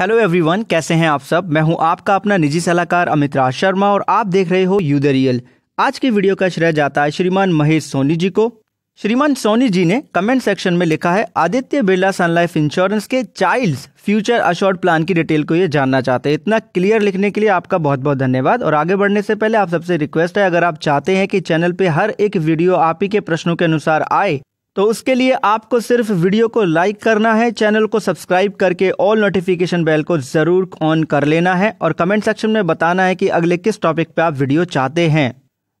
hello everyone कैसे हैं आप सब मैं हूं आपका अपना निजी सलाहकार अमित राज शर्मा और आप देख रहे हो यू द रियल आज के वीडियो का श्रेय जाता है श्रीमान महेश सोनी जी को श्रीमान सोनी जी ने कमेंट सेक्शन में लिखा है Aditya Birla sun life insurance के चाइल्ड फ्यूचर अशोर्ड प्लान की डिटेल को ये जानना चाहते हैं इतना क्लियर लिखने के लिए आपका बहुत बहुत धन्यवाद और आगे बढ़ने से पहले आप सबसे रिक्वेस्ट है अगर आप चाहते हैं कि चैनल पे हर एक वीडियो आप ही के प्रश्नों के अनुसार आए तो उसके लिए आपको सिर्फ वीडियो को लाइक करना है चैनल को सब्सक्राइब करके ऑल नोटिफिकेशन बेल को ज़रूर ऑन कर लेना है और कमेंट सेक्शन में बताना है कि अगले किस टॉपिक पे आप वीडियो चाहते हैं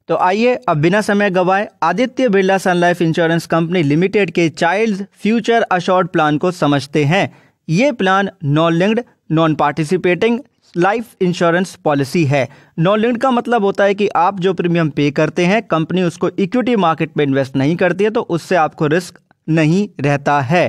तो आइए अब बिना समय गवाए Aditya Birla sun life insurance company limited के चाइल्ड फ्यूचर अशोर्ड प्लान को समझते हैं ये plan non linked non participating life insurance policy है नॉन लिंक्ड का मतलब होता है कि आप जो प्रीमियम पे करते हैं कंपनी उसको इक्विटी मार्केट में इन्वेस्ट नहीं करती है तो उससे आपको रिस्क नहीं रहता है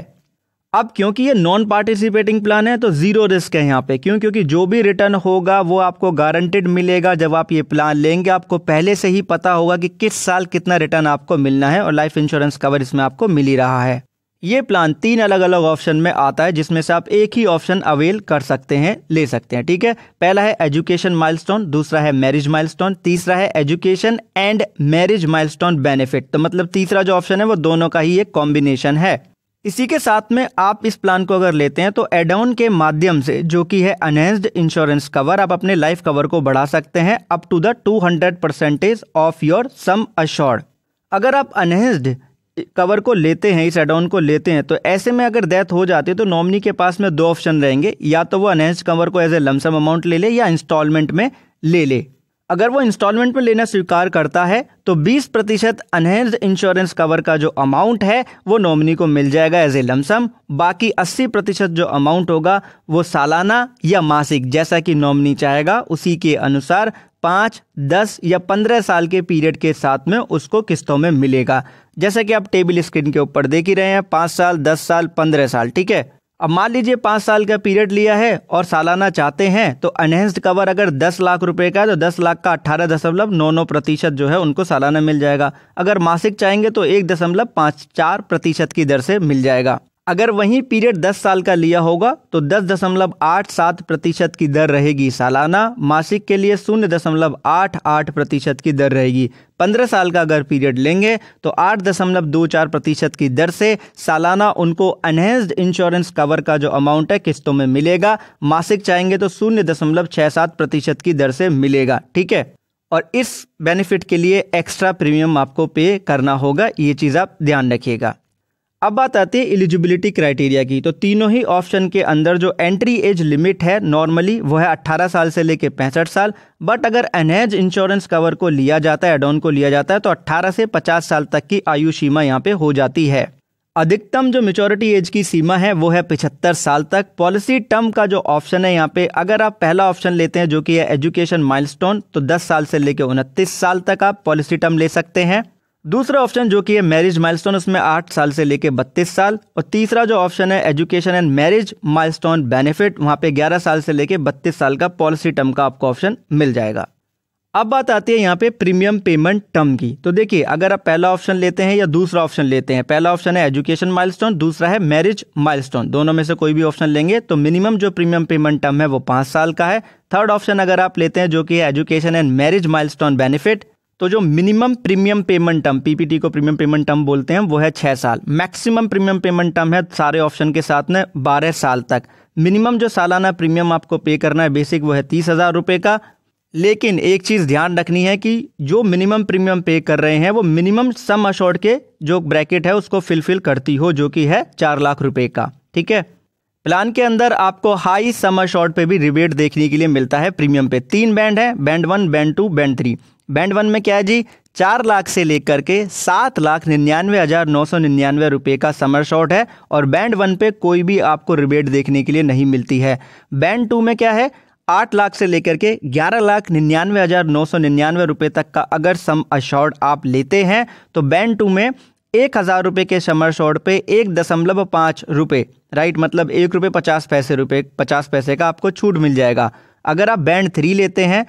अब क्योंकि ये नॉन पार्टिसिपेटिंग प्लान है तो ज़ीरो रिस्क है यहाँ पे क्यों क्योंकि जो भी रिटर्न होगा वो आपको गारंटेड मिलेगा जब आप ये प्लान लेंगे आपको पहले से ही पता होगा कि किस साल कितना रिटर्न आपको मिलना है और लाइफ इंश्योरेंस कवर इसमें आपको मिल ही रहा है ये प्लान तीन अलग अलग ऑप्शन में आता है जिसमें से आप एक ही ऑप्शन अवेल कर सकते हैं ले सकते हैं ठीक है पहला है एजुकेशन माइलस्टोन दूसरा है मैरिज माइलस्टोन तीसरा है education and marriage milestone benefit तो मतलब तीसरा जो ऑप्शन है वो दोनों का ही एक कॉम्बिनेशन है इसी के साथ में आप इस प्लान को अगर लेते हैं तो एडाउन के माध्यम से जो कि है अनहेंस्ड इंश्योरेंस कवर आप अपने लाइफ कवर को बढ़ा सकते हैं up to the hundred percentage of your sum assured अगर आप अनहेंस्ड कवर को लेते हैं इस एडाउन को लेते हैं तो ऐसे में अगर डेथ हो जाती है तो नॉमिनी के पास में दो ऑप्शन रहेंगे या तो वो अनहेंस कवर को एज ए लमसम अमाउंट ले ले या इंस्टॉलमेंट में ले ले अगर वो इंस्टॉलमेंट में लेना स्वीकार करता है तो 20 प्रतिशत अनहेंस्ड इंश्योरेंस कवर का जो अमाउंट है वो नॉमिनी को मिल जाएगा एज ए लमसम बाकी 80 प्रतिशत जो अमाउंट होगा वो सालाना या मासिक जैसा कि नॉमिनी चाहेगा उसी के अनुसार पाँच दस या पंद्रह साल के पीरियड के साथ में उसको किस्तों में मिलेगा जैसा कि आप टेबल स्क्रीन के ऊपर देख ही रहे हैं पाँच साल दस साल पंद्रह साल ठीक है अब मान लीजिए पाँच साल का पीरियड लिया है और सालाना चाहते हैं तो अनहेंस्ड कवर अगर दस लाख रुपए का है तो दस लाख का अट्ठारह दशमलव नौ नौ प्रतिशत जो है उनको सालाना मिल जाएगा अगर मासिक चाहेंगे तो एक दशमलव पाँच चार प्रतिशत की दर से मिल जाएगा अगर वही पीरियड 10 साल का लिया होगा तो दस दशमलव आठ सात प्रतिशत की दर रहेगी सालाना मासिक के लिए शून्य दशमलव आठ आठ प्रतिशत की दर रहेगी पंद्रह साल का अगर पीरियड लेंगे तो आठ दशमलव दो चार प्रतिशत की दर से सालाना उनको अनहेंस्ड इंश्योरेंस कवर का जो अमाउंट है किस्तों में मिलेगा मासिक चाहेंगे तो शून्य दशमलव छः सात प्रतिशत की दर से मिलेगा ठीक है और इस बेनिफिट के लिए एक्स्ट्रा प्रीमियम आपको पे करना होगा ये चीज़ आप ध्यान रखिएगा अब बात आती है एलिजिबिलिटी क्राइटेरिया की तो तीनों ही ऑप्शन के अंदर जो एंट्री एज लिमिट है नॉर्मली वो है अट्ठारह साल से लेकर पैंसठ साल बट अगर एनहेज इंश्योरेंस कवर को लिया जाता है एडोन को लिया जाता है तो अट्ठारह से पचास साल तक की आयु सीमा यहाँ पे हो जाती है अधिकतम जो मेचोरिटी एज की सीमा है वो है पिछहत्तर साल तक पॉलिसी टर्म का जो ऑप्शन है यहाँ पे अगर आप पहला ऑप्शन लेते हैं जो कि है एजुकेशन माइलस्टोन तो 10 साल से लेकर उनतीस साल तक आप पॉलिसी टर्म ले सकते हैं दूसरा ऑप्शन जो कि है मैरिज माइलस्टोन उसमें आठ साल से लेकर बत्तीस साल और तीसरा जो ऑप्शन है education and marriage milestone benefit वहां पे ग्यारह साल से लेकर बत्तीस साल का पॉलिसी टर्म का आपको ऑप्शन मिल जाएगा अब बात आती है यहाँ पे प्रीमियम पेमेंट टर्म की तो देखिए अगर आप पहला ऑप्शन लेते हैं या दूसरा ऑप्शन लेते हैं पहला ऑप्शन है एजुकेशन माइलस्टोन दूसरा है मैरिज माइलस्टोन दोनों में से कोई भी ऑप्शन लेंगे तो मिनिमम जो प्रीमियम पेमेंट टर्म है वो पाँच साल का है थर्ड ऑप्शन अगर आप लेते हैं जो कि education and marriage milestone benefit तो जो minimum premium payment term PPT को प्रीमियम पेमेंट टर्म बोलते हैं वो है छह साल मैक्सिमम प्रीमियम पेमेंट टर्म है सारे ऑप्शन के साथ में बारह साल तक मिनिमम जो सालाना प्रीमियम आपको पे करना है बेसिक वो है तीस हज़ार रुपए का लेकिन एक चीज़ ध्यान रखनी है कि जो मिनिमम प्रीमियम पे कर रहे हैं वो मिनिमम सम अशोर्ड के जो ब्रैकेट है उसको फिलफिल करती हो जो कि है चार लाख रुपए का ठीक है प्लान के अंदर आपको हाई सम अशोर्ड पे भी रिबेट देखने के लिए मिलता है प्रीमियम पे तीन बैंड है band one band two band three band one में क्या है जी चार लाख से लेकर के सात लाख निन्यानवे हज़ार नौ सौ निन्यानवे रुपये का समर शॉट है और बैंड वन पे कोई भी आपको रिबेट देखने के लिए नहीं मिलती है बैंड टू में क्या है आठ लाख से लेकर के ग्यारह लाख निन्यानवे हज़ार नौ सौ निन्यानवे रुपये तक का अगर सम अशॉर्ड आप लेते हैं तो बैंड टू में एक हज़ार रुपये के समर शॉर्ट पे एक दशमलव पाँच रुपये राइट मतलब एक रुपये पचास पैसे रुपये पचास पैसे का आपको छूट मिल जाएगा अगर आप बैंड थ्री लेते हैं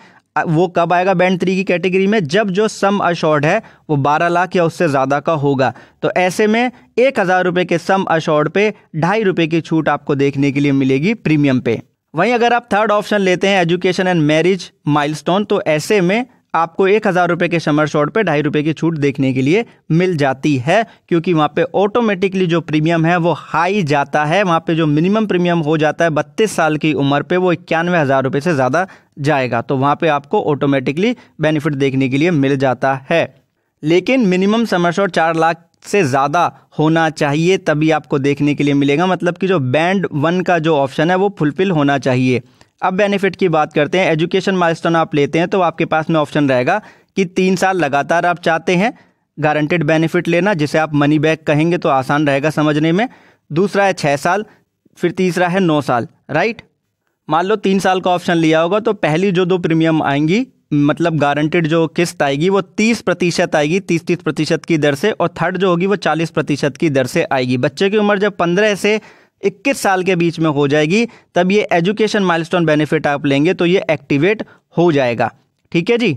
वो कब आएगा बैंड थ्री की कैटेगरी में जब जो सम अशॉर्ड है वो बारह लाख या उससे ज़्यादा का होगा तो ऐसे में एक हज़ार रुपये के सम अशॉर्ड पे ढाई रुपये की छूट आपको देखने के लिए मिलेगी प्रीमियम पे वहीं अगर आप थर्ड ऑप्शन लेते हैं एजुकेशन एंड मैरिज माइलस्टोन तो ऐसे में आपको एक हज़ार रुपये के समर शॉट पे ढाई रुपये की छूट देखने के लिए मिल जाती है क्योंकि वहाँ पे ऑटोमेटिकली जो प्रीमियम है वो हाई जाता है वहाँ पे जो मिनिमम प्रीमियम हो जाता है बत्तीस साल की उम्र पे वो इक्यानवे हज़ार रुपये से ज़्यादा जाएगा तो वहाँ पे आपको ऑटोमेटिकली बेनिफिट देखने के लिए मिल जाता है लेकिन मिनिमम समर शॉट चार लाख से ज़्यादा होना चाहिए तभी आपको देखने के लिए मिलेगा मतलब कि जो बैंड वन का जो ऑप्शन है वो फुलफिल होना चाहिए अब बेनिफिट की बात करते हैं एजुकेशन माइलस्टोन आप लेते हैं तो आपके पास में ऑप्शन रहेगा कि तीन साल लगातार आप चाहते हैं गारंटेड बेनिफिट लेना जिसे आप मनी बैक कहेंगे तो आसान रहेगा समझने में दूसरा है छः साल फिर तीसरा है नौ साल राइट मान लो तीन साल का ऑप्शन लिया होगा तो पहली जो दो प्रीमियम आएंगी मतलब गारंटेड जो किस्त आएगी वो तीस प्रतिशत आएगी तीस तीस प्रतिशत की दर से और थर्ड जो होगी वो चालीस प्रतिशत की दर से आएगी बच्चे की उम्र जब पंद्रह से 21 साल के बीच में हो जाएगी तब ये एजुकेशन माइलस्टोन बेनिफिट आप लेंगे तो ये एक्टिवेट हो जाएगा ठीक है जी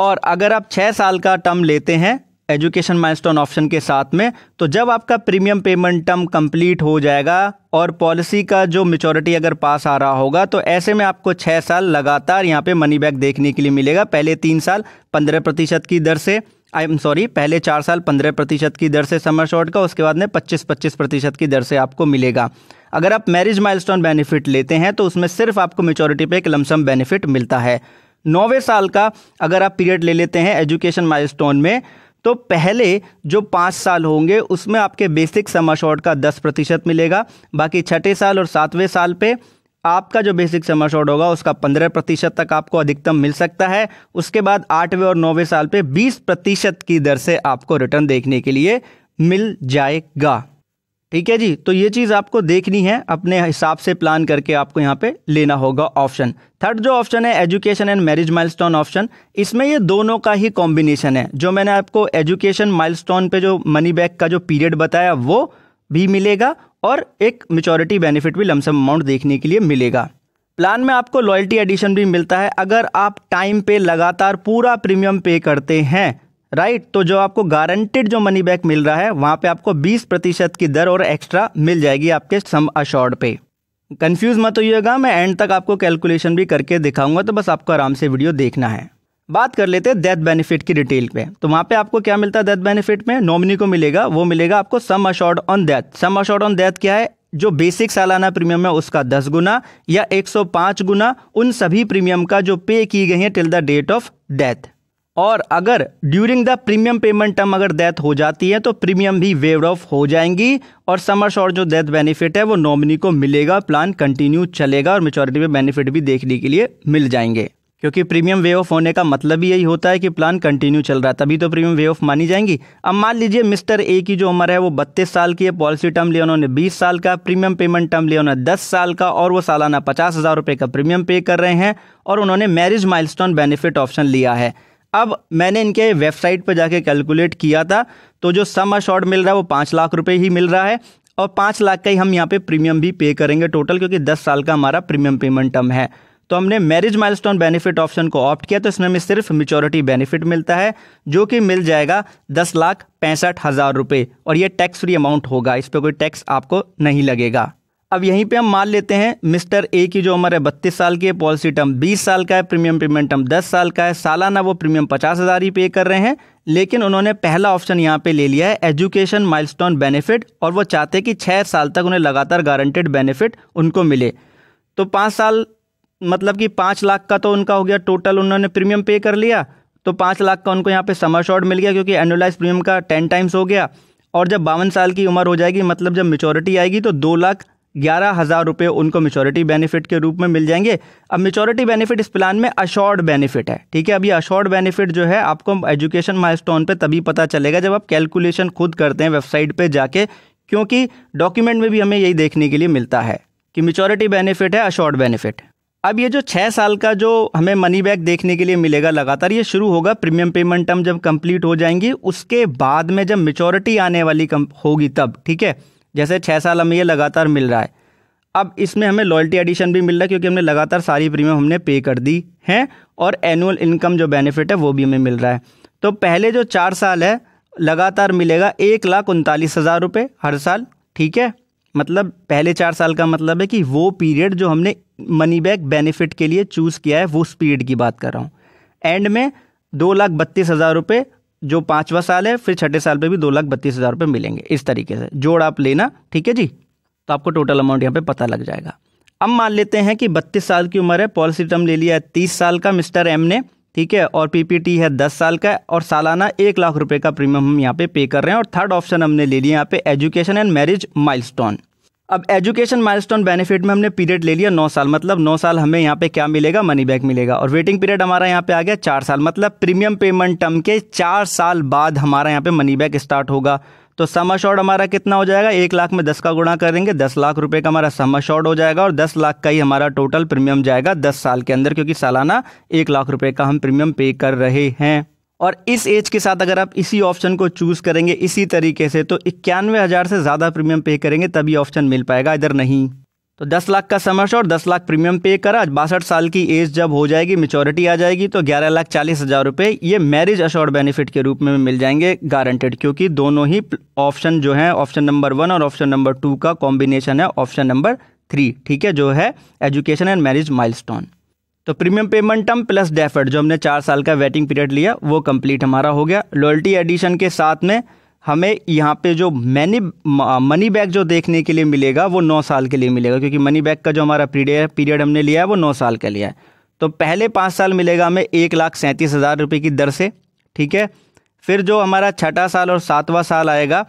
और अगर आप छः साल का टर्म लेते हैं एजुकेशन माइलस्टोन ऑप्शन के साथ में तो जब आपका प्रीमियम पेमेंट टर्म कंप्लीट हो जाएगा और पॉलिसी का जो मेचोरिटी अगर पास आ रहा होगा तो ऐसे में आपको छः साल लगातार यहाँ पे मनी बैक देखने के लिए मिलेगा पहले तीन साल पंद्रह प्रतिशत की दर से आई एम सॉरी पहले चार साल पंद्रह प्रतिशत की दर से समर शॉर्ट का उसके बाद में पच्चीस पच्चीस प्रतिशत की दर से आपको मिलेगा अगर आप मैरिज माइलस्टोन बेनिफिट लेते हैं तो उसमें सिर्फ आपको मेचोरिटी पे एक लमसम बेनिफिट मिलता है नौवें साल का अगर आप पीरियड ले लेते हैं एजुकेशन माइलस्टोन में तो पहले जो पाँच साल होंगे उसमें आपके बेसिक समर शॉर्ट का दस प्रतिशत मिलेगा बाकी छठे साल और सातवें साल पर आपका जो बेसिक समर शॉट होगा उसका पंद्रह प्रतिशत तक आपको अधिकतम मिल सकता है उसके बाद आठवें और नौवें साल पे बीस प्रतिशत की दर से आपको रिटर्न देखने के लिए मिल जाएगा ठीक है जी तो ये चीज़ आपको देखनी है अपने हिसाब से प्लान करके आपको यहाँ पे लेना होगा ऑप्शन थर्ड जो ऑप्शन है education and marriage milestone option इसमें ये दोनों का ही कॉम्बिनेशन है जो मैंने आपको एजुकेशन माइलस्टोन पे जो मनी बैक का जो पीरियड बताया वो भी मिलेगा और एक मेचोरिटी बेनिफिट भी लमसम अमाउंट देखने के लिए मिलेगा प्लान में आपको लॉयल्टी एडिशन भी मिलता है अगर आप टाइम पे लगातार पूरा प्रीमियम पे करते हैं राइट तो जो आपको गारंटेड जो मनी बैक मिल रहा है वहाँ पे आपको 20 प्रतिशत की दर और एक्स्ट्रा मिल जाएगी आपके सम अशॉर्ड पे कंफ्यूज मत होइएगा मैं एंड तक आपको कैलकुलेशन भी करके दिखाऊंगा तो बस आपको आराम से वीडियो देखना है बात कर लेते हैं डेथ बेनिफिट की डिटेल में तो वहाँ पे आपको क्या मिलता है डेथ बेनिफिट में नॉमिनी को मिलेगा वो मिलेगा आपको sum assured on death sum assured on death क्या है जो बेसिक सालाना प्रीमियम है उसका 10 गुना या 105 गुना उन सभी प्रीमियम का जो पे की गई है till the date of death और अगर during the premium payment term अगर डेथ हो जाती है तो प्रीमियम भी वेव ऑफ हो जाएंगी और समर्स और जो डेथ बेनिफिट है वो नॉमिनी को मिलेगा प्लान कंटिन्यू चलेगा और मेचोरिटी में बेनिफिट भी देखने के लिए मिल जाएंगे क्योंकि प्रीमियम वे ऑफ होने का मतलब ही यही होता है कि प्लान कंटिन्यू चल रहा है तभी तो प्रीमियम वे ऑफ मानी जाएंगी अब मान लीजिए मिस्टर ए की जो उम्र है वो बत्तीस साल की है पॉलिसी टर्म लिया उन्होंने बीस साल का प्रीमियम पेमेंट टर्म लिया उन्होंने दस साल का और वो सालाना पचास हज़ार रुपये का प्रीमियम पे कर रहे हैं और उन्होंने मैरिज माइलस्टोन बेनिफिट ऑप्शन लिया है अब मैंने इनके वेबसाइट पर जाके कैलकुलेट किया था तो जो सम अशॉर्ट मिल रहा है वो पाँच लाख रुपये ही मिल रहा है और पाँच लाख का ही हम यहाँ पे प्रीमियम भी पे करेंगे टोटल क्योंकि दस साल का हमारा प्रीमियम पेमेंट टर्म है तो हमने मैरिज माइलस्टोन बेनिफिट ऑप्शन को ऑप्ट किया तो इसमें हमें सिर्फ मिच्योरिटी बेनिफिट मिलता है जो कि मिल जाएगा दस लाख पैंसठ हज़ार रुपये और ये टैक्स फ्री अमाउंट होगा इस पर कोई टैक्स आपको नहीं लगेगा अब यहीं पे हम मान लेते हैं मिस्टर ए की जो उम्र है बत्तीस साल की है पॉलिसी टर्म बीस साल का है प्रीमियम पेमेंट टर्म दस साल का है सालाना वो प्रीमियम पचास हज़ार ही पे कर रहे हैं लेकिन उन्होंने पहला ऑप्शन यहाँ पे ले लिया है एजुकेशन माइलस्टोन बेनिफिट और वो चाहते कि छः साल तक उन्हें लगातार गारंटेड बेनिफिट उनको मिले तो पाँच साल मतलब कि पाँच लाख का तो उनका हो गया टोटल उन्होंने प्रीमियम पे कर लिया तो पाँच लाख का उनको यहाँ पे समर शॉर्ट मिल गया क्योंकि एनुअलाइज प्रीमियम का टेन टाइम्स हो गया और जब बावन साल की उम्र हो जाएगी मतलब जब मेचोरिटी आएगी तो दो लाख ग्यारह हज़ार रुपये उनको मेचोरिटी बेनिफिट के रूप में मिल जाएंगे अब मेचोरिटी बेनिफिट इस प्लान में अशॉर्ड बेनिफिट है ठीक है अब ये अशॉर्ड बेनिफिट जो है आपको एजुकेशन माइलस्टोन पे तभी पता चलेगा जब आप कैलकुलेशन खुद करते हैं वेबसाइट पे जाके क्योंकि डॉक्यूमेंट में भी हमें यही देखने के लिए मिलता है कि मेचोरिटी बेनिफिट है अशॉर्ड बेनिफिट अब ये जो छः साल का जो हमें मनी बैक देखने के लिए मिलेगा लगातार ये शुरू होगा प्रीमियम पेमेंट टर्म जब कंप्लीट हो जाएंगी उसके बाद में जब मेचोरिटी आने वाली होगी तब ठीक है जैसे छः साल हमें ये लगातार मिल रहा है अब इसमें हमें लॉयल्टी एडिशन भी मिल रहा है क्योंकि हमने लगातार सारी प्रीमियम हमने पे कर दी हैं और एनुअल इनकम जो बेनिफिट है वो भी हमें मिल रहा है तो पहले जो चार साल है लगातार मिलेगा एक लाख उनतालीस हज़ार रुपये हर साल ठीक है मतलब पहले चार साल का मतलब है कि वो पीरियड जो हमने मनी बैक बेनिफिट के लिए चूज़ किया है वो उस पीरियड की बात कर रहा हूँ एंड में दो लाख बत्तीस हज़ार रुपये जो पाँचवा साल है फिर छठे साल पे भी दो लाख बत्तीस हज़ार रुपये मिलेंगे इस तरीके से जोड़ आप लेना ठीक है जी तो आपको टोटल अमाउंट यहाँ पे पता लग जाएगा अब मान लेते हैं कि बत्तीस साल की उम्र है पॉलिसी टर्म ले लिया है तीस साल का मिस्टर एम ने ठीक है और पीपीटी है दस साल का और सालाना एक लाख रुपए का प्रीमियम हम यहाँ पे पे कर रहे हैं और थर्ड ऑप्शन हमने ले लिया यहाँ पे एजुकेशन एंड मैरिज माइलस्टोन अब एजुकेशन माइलस्टोन बेनिफिट में हमने पीरियड ले लिया नौ साल मतलब नौ साल हमें यहाँ पे क्या मिलेगा मनी बैक मिलेगा और वेटिंग पीरियड हमारा यहाँ पे आ गया चार साल मतलब प्रीमियम पेमेंट टर्म के चार साल बाद हमारा यहाँ पे मनी बैक स्टार्ट होगा तो सम अशॉर्ड हमारा कितना हो जाएगा एक लाख में दस का गुणा करेंगे दस लाख रुपए का हमारा सम अशॉर्ड हो जाएगा और दस लाख का ही हमारा टोटल प्रीमियम जाएगा दस साल के अंदर क्योंकि सालाना एक लाख रुपए का हम प्रीमियम पे कर रहे हैं और इस एज के साथ अगर आप इसी ऑप्शन को चूज़ करेंगे इसी तरीके से तो इक्यानवे हज़ार से ज़्यादा प्रीमियम पे करेंगे तभी ऑप्शन मिल पाएगा इधर नहीं तो 10 लाख का समर्स और 10 लाख प्रीमियम पे करा बासठ साल की एज जब हो जाएगी मेचोरिटी आ जाएगी तो ग्यारह लाख चालीस हज़ार रुपये ये मैरिज अशोर्ड बेनिफिट के रूप में मिल जाएंगे गारंटेड क्योंकि दोनों ही ऑप्शन जो है ऑप्शन नंबर वन और ऑप्शन नंबर टू का कॉम्बिनेशन है ऑप्शन नंबर थ्री ठीक है जो है एजुकेशन एंड मैरिज माइलस्टोन तो premium payment term plus deferred जो हमने चार साल का वेटिंग पीरियड लिया वो कंप्लीट हमारा हो गया लॉयल्टी एडिशन के साथ में हमें यहाँ पे जो मैनी मनी बैग जो देखने के लिए मिलेगा वो नौ साल के लिए मिलेगा क्योंकि मनी बैग का जो हमारा पीरियड पीरियड हमने लिया है वो नौ साल का लिया है तो पहले पाँच साल मिलेगा हमें एक लाख सैंतीस हज़ार रुपये की दर से ठीक है फिर जो हमारा छठा साल और सातवां साल आएगा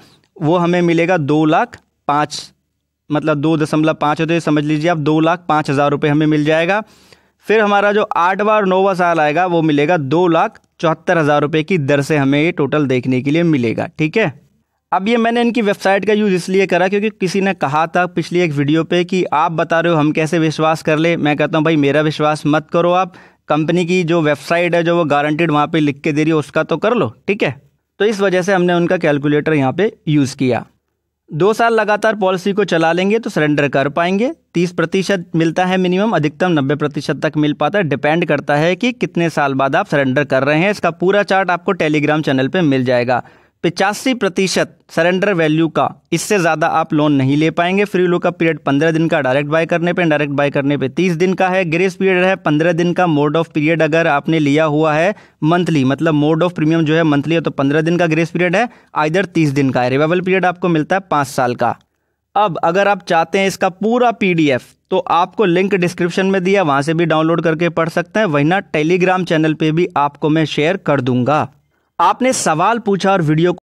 वो हमें मिलेगा दो लाख पाँच मतलब दो दशमलव पाँच होते समझ लीजिए आप दो लाख पाँच हज़ार रुपये हमें मिल जाएगा फिर हमारा जो आठवा और नौवा साल आएगा वो मिलेगा दो लाख चौहत्तर हज़ार रुपये की दर से हमें ये टोटल देखने के लिए मिलेगा ठीक है अब ये मैंने इनकी वेबसाइट का यूज़ इसलिए करा क्योंकि किसी ने कहा था पिछली एक वीडियो पे कि आप बता रहे हो हम कैसे विश्वास कर ले मैं कहता हूँ भाई मेरा विश्वास मत करो आप कंपनी की जो वेबसाइट है जो वो गारंटेड वहाँ पे लिख के दे रही है उसका तो कर लो ठीक है तो इस वजह से हमने उनका कैलकुलेटर यहाँ पे यूज़ किया दो साल लगातार पॉलिसी को चला लेंगे तो सरेंडर कर पाएंगे तीस प्रतिशत मिलता है मिनिमम अधिकतम नब्बे प्रतिशत तक मिल पाता है डिपेंड करता है कि कितने साल बाद आप सरेंडर कर रहे हैं इसका पूरा चार्ट आपको टेलीग्राम चैनल पे मिल जाएगा पिचासी प्रतिशत सरेंडर वैल्यू का इससे ज़्यादा आप लोन नहीं ले पाएंगे फ्री लो का पीरियड पंद्रह दिन का डायरेक्ट बाय करने पे डायरेक्ट बाय करने पे तीस दिन का है ग्रेस पीरियड है पंद्रह दिन का मोड ऑफ पीरियड अगर आपने लिया हुआ है मंथली मतलब मोड ऑफ प्रीमियम जो है मंथली है तो पंद्रह दिन का ग्रेस पीरियड है आइधर तीस दिन का है रिवाइवल पीरियड आपको मिलता है पाँच साल का अब अगर आप चाहते हैं इसका पूरा पी तो आपको लिंक डिस्क्रिप्शन में दिया वहाँ से भी डाउनलोड करके पढ़ सकते हैं वही ना टेलीग्राम चैनल पे भी आपको मैं शेयर कर दूंगा आपने सवाल पूछा और वीडियो